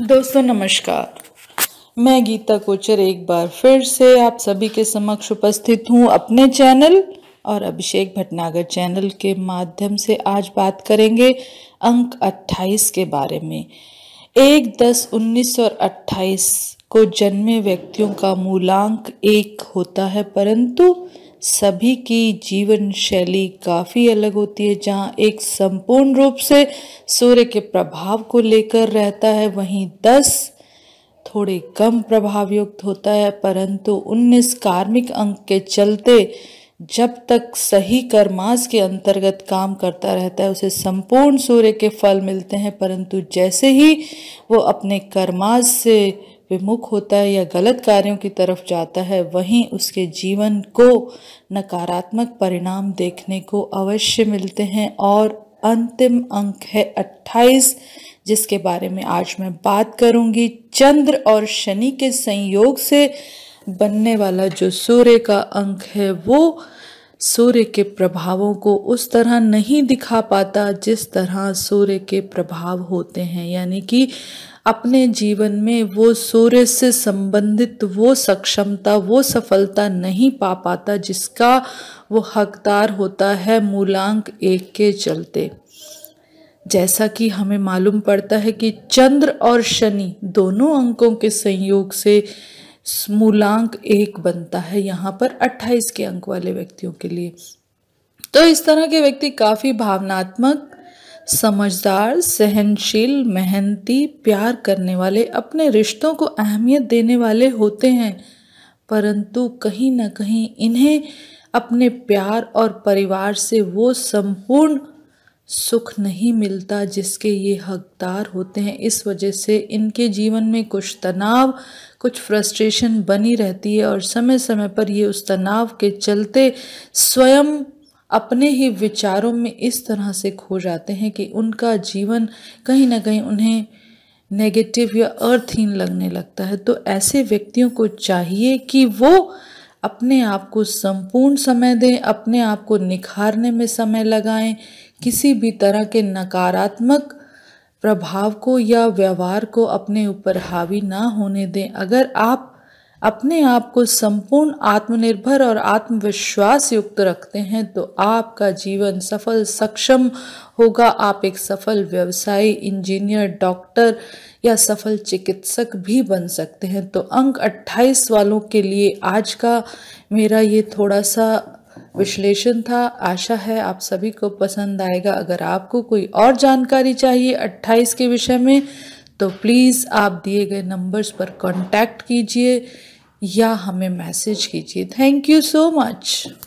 दोस्तों नमस्कार मैं गीता कोचर एक बार फिर से आप सभी के समक्ष उपस्थित हूँ अपने चैनल और अभिषेक भटनागर चैनल के माध्यम से आज बात करेंगे अंक 28 के बारे में एक दस उन्नीस और अट्ठाईस को जन्मे व्यक्तियों का मूलांक एक होता है परंतु सभी की जीवन शैली काफ़ी अलग होती है जहाँ एक संपूर्ण रूप से सूर्य के प्रभाव को लेकर रहता है वहीं दस थोड़े कम प्रभावयुक्त होता है परंतु उन्नीस कार्मिक अंक के चलते जब तक सही कर्मास के अंतर्गत काम करता रहता है उसे संपूर्ण सूर्य के फल मिलते हैं परंतु जैसे ही वो अपने कर्मास से विमुख होता है या गलत कार्यों की तरफ जाता है वहीं उसके जीवन को नकारात्मक परिणाम देखने को अवश्य मिलते हैं और अंतिम अंक है 28 जिसके बारे में आज मैं बात करूंगी चंद्र और शनि के संयोग से बनने वाला जो सूर्य का अंक है वो सूर्य के प्रभावों को उस तरह नहीं दिखा पाता जिस तरह सूर्य के प्रभाव होते हैं यानी कि अपने जीवन में वो सूर्य से संबंधित वो सक्षमता वो सफलता नहीं पा पाता जिसका वो हकदार होता है मूलांक एक के चलते जैसा कि हमें मालूम पड़ता है कि चंद्र और शनि दोनों अंकों के संयोग से मूलांक एक बनता है यहाँ पर 28 के अंक वाले व्यक्तियों के लिए तो इस तरह के व्यक्ति काफ़ी भावनात्मक समझदार सहनशील मेहनती प्यार करने वाले अपने रिश्तों को अहमियत देने वाले होते हैं परंतु कहीं ना कहीं इन्हें अपने प्यार और परिवार से वो संपूर्ण सुख नहीं मिलता जिसके ये हकदार होते हैं इस वजह से इनके जीवन में कुछ तनाव कुछ फ्रस्ट्रेशन बनी रहती है और समय समय पर ये उस तनाव के चलते स्वयं अपने ही विचारों में इस तरह से खो जाते हैं कि उनका जीवन कहीं ना कहीं उन्हें नेगेटिव या अर्थहीन लगने लगता है तो ऐसे व्यक्तियों को चाहिए कि वो अपने आप को संपूर्ण समय दें अपने आप को निखारने में समय लगाएं किसी भी तरह के नकारात्मक प्रभाव को या व्यवहार को अपने ऊपर हावी ना होने दें अगर आप अपने आप को संपूर्ण आत्मनिर्भर और आत्मविश्वास युक्त रखते हैं तो आपका जीवन सफल सक्षम होगा आप एक सफल व्यवसायी इंजीनियर डॉक्टर या सफल चिकित्सक भी बन सकते हैं तो अंक 28 वालों के लिए आज का मेरा ये थोड़ा सा विश्लेषण था आशा है आप सभी को पसंद आएगा अगर आपको कोई और जानकारी चाहिए 28 के विषय में तो प्लीज़ आप दिए गए नंबर्स पर कांटेक्ट कीजिए या हमें मैसेज कीजिए थैंक यू सो मच